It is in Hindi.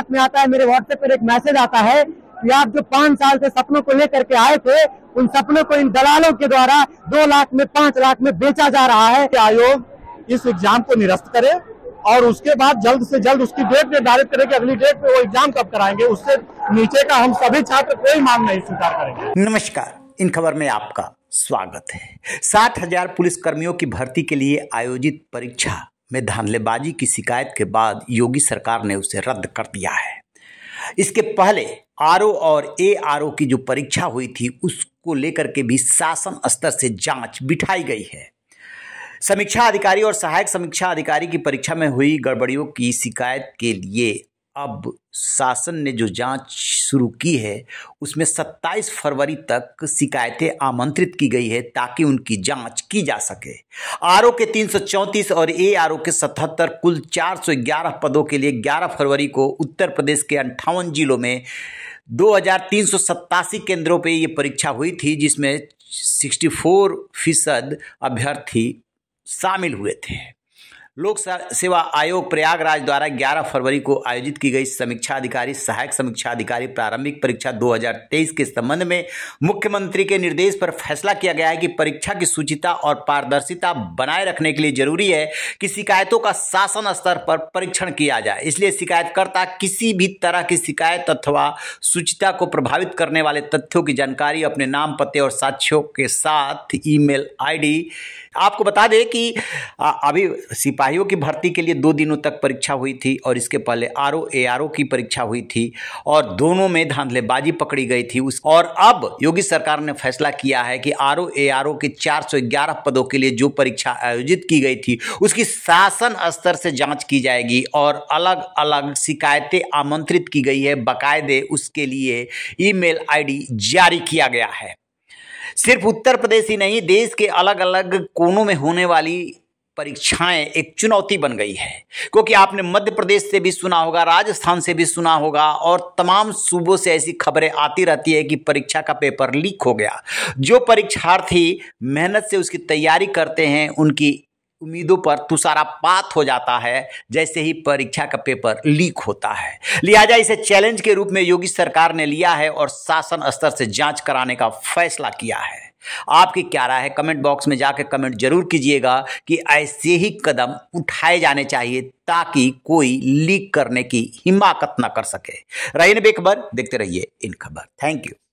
मुलाकात में आता है मेरे व्हाट्सएप पर एक मैसेज आता है कि आप जो पांच साल से सपनों को लेकर के आए थे उन सपनों को इन दलालों के द्वारा दो लाख में पांच लाख में बेचा जा रहा है आयोग इस एग्जाम को निरस्त करे और उसके बाद जल्द से जल्द उसकी डेट निर्धारित करें कि अगली डेट पे वो एग्जाम कब कराएंगे उससे नीचे का हम सभी छात्र कोई मांग नहीं स्वीकार करेंगे नमस्कार इन खबर में आपका स्वागत है सात हजार पुलिस कर्मियों की भर्ती के लिए आयोजित परीक्षा में धानलेबाजी की शिकायत के बाद योगी सरकार ने उसे रद्द कर दिया है इसके पहले आर और ए आर की जो परीक्षा हुई थी उसको लेकर के भी शासन स्तर से जांच बिठाई गई है समीक्षा अधिकारी और सहायक समीक्षा अधिकारी की परीक्षा में हुई गड़बड़ियों की शिकायत के लिए अब शासन ने जो जांच शुरू की है उसमें 27 फरवरी तक शिकायतें आमंत्रित की गई है ताकि उनकी जांच की जा सके आर के तीन और ए आर के 77 कुल 411 पदों के लिए 11 फरवरी को उत्तर प्रदेश के अंठावन जिलों में दो केंद्रों पर ये परीक्षा हुई थी जिसमें 64 फीसद अभ्यर्थी शामिल हुए थे लोक सेवा आयोग प्रयागराज द्वारा 11 फरवरी को आयोजित की गई समीक्षा अधिकारी सहायक समीक्षा अधिकारी प्रारंभिक परीक्षा 2023 के संबंध में मुख्यमंत्री के निर्देश पर फैसला किया गया है कि परीक्षा की सूचिता और पारदर्शिता बनाए रखने के लिए जरूरी है कि शिकायतों का शासन स्तर पर परीक्षण किया जाए इसलिए शिकायतकर्ता किसी भी तरह की शिकायत अथवा सूचिता को प्रभावित करने वाले तथ्यों की जानकारी अपने नाम पते और साक्ष्यों के साथ ईमेल आईडी आपको बता दें कि अभी सिपाहियों की भर्ती के लिए दो दिनों तक परीक्षा हुई थी और इसके पहले R O A R O की परीक्षा हुई थी और दोनों में धांधलेबाजी पकड़ी गई थी उस और अब योगी सरकार ने फैसला किया है कि R O A R O के 411 पदों के लिए जो परीक्षा आयोजित की गई थी उसकी शासन स्तर से जांच की जाएगी और अलग अलग शिकायतें आमंत्रित की गई है बाकायदे उसके लिए ई मेल जारी किया गया है सिर्फ उत्तर प्रदेश ही नहीं देश के अलग अलग कोनों में होने वाली परीक्षाएं एक चुनौती बन गई है क्योंकि आपने मध्य प्रदेश से भी सुना होगा राजस्थान से भी सुना होगा और तमाम सूबों से ऐसी खबरें आती रहती है कि परीक्षा का पेपर लीक हो गया जो परीक्षार्थी मेहनत से उसकी तैयारी करते हैं उनकी उम्मीदों पर तुषारापात हो जाता है जैसे ही परीक्षा का पेपर लीक होता है लिहाजा इसे चैलेंज के रूप में योगी सरकार ने लिया है और शासन स्तर से जांच कराने का फैसला किया है आपकी क्या राय है कमेंट बॉक्स में जाकर कमेंट जरूर कीजिएगा कि ऐसे ही कदम उठाए जाने चाहिए ताकि कोई लीक करने की हिमाकत ना कर सके रही बेखबर देखते रहिए इन खबर थैंक यू